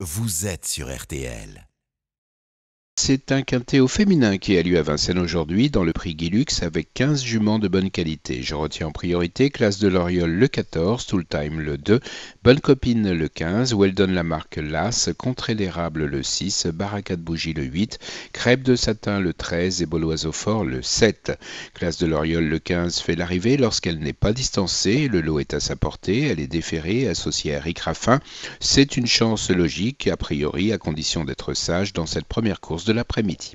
Vous êtes sur RTL c'est un quintet au féminin qui a lieu à Vincennes aujourd'hui dans le prix Guilux avec 15 juments de bonne qualité. Je retiens en priorité Classe de l'Oriole le 14, Tool Time le 2, Bonne Copine le 15, Weldon la marque Las, Contre l'érable le 6, Barracade Bougie le 8, Crêpe de Satin le 13 et Boloiseau Fort le 7. Classe de l'Oriole le 15 fait l'arrivée lorsqu'elle n'est pas distancée, le lot est à sa portée, elle est déférée, associée à Eric Raffin. C'est une chance logique, a priori, à condition d'être sage dans cette première course de l'après-midi